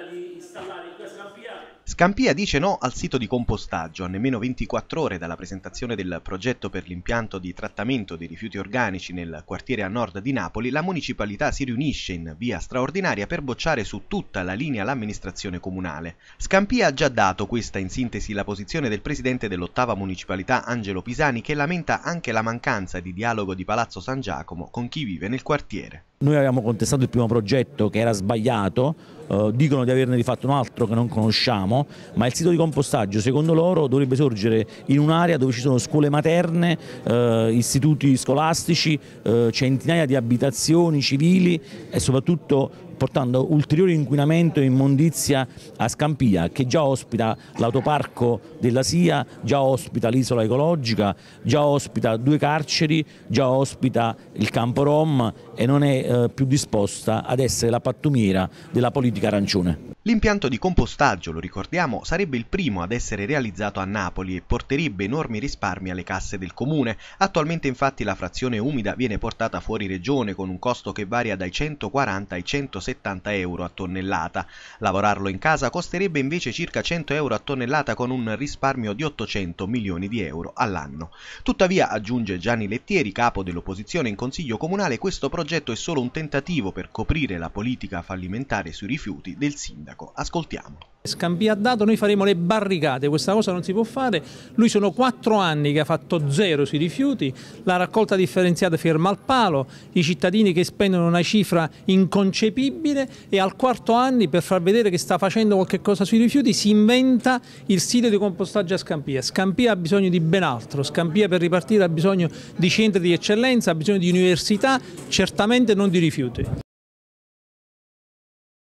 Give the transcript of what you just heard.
consenta di installare in questa Scampia. Scampia dice no al sito di compostaggio. A nemmeno 24 ore dalla presentazione del progetto per l'impianto di trattamento dei rifiuti organici nel quartiere a nord di Napoli, la municipalità si riunisce in via straordinaria per bocciare su tutta la linea l'amministrazione comunale. Scampia ha già dato questa in sintesi la posizione del presidente dell'ottava municipalità Angelo Pisani che lamenta anche la mancanza di dialogo di Palazzo San Giacomo con chi vive nel quartiere. Noi avevamo contestato il primo progetto che era sbagliato, eh, dicono di averne rifatto un altro che non conosciamo, ma il sito di compostaggio secondo loro dovrebbe sorgere in un'area dove ci sono scuole materne, eh, istituti scolastici, eh, centinaia di abitazioni civili e soprattutto portando ulteriore inquinamento e immondizia a Scampia che già ospita l'autoparco della SIA, già ospita l'isola ecologica, già ospita due carceri, già ospita il campo Rom e non è eh, più disposta ad essere la pattumiera della politica arancione. L'impianto di compostaggio, lo ricordiamo, sarebbe il primo ad essere realizzato a Napoli e porterebbe enormi risparmi alle casse del comune. Attualmente infatti la frazione umida viene portata fuori regione con un costo che varia dai 140 ai 170 euro a tonnellata. Lavorarlo in casa costerebbe invece circa 100 euro a tonnellata con un risparmio di 800 milioni di euro all'anno. Tuttavia, aggiunge Gianni Lettieri, capo dell'opposizione in Consiglio Comunale, questo progetto è solo un tentativo per coprire la politica fallimentare sui rifiuti del sindaco sindaco. Ascoltiamo. dato, noi faremo le barricate, questa cosa non si può fare. Lui sono quattro anni che ha fatto zero sui rifiuti, la raccolta differenziata ferma al palo, i cittadini che spendono una cifra inconcepibile e al quarto anno per far vedere che sta facendo qualche cosa sui rifiuti si inventa il sito di compostaggio a Scampia. Scampia ha bisogno di ben altro, Scampia per ripartire ha bisogno di centri di eccellenza, ha bisogno di università, certamente non di rifiuti.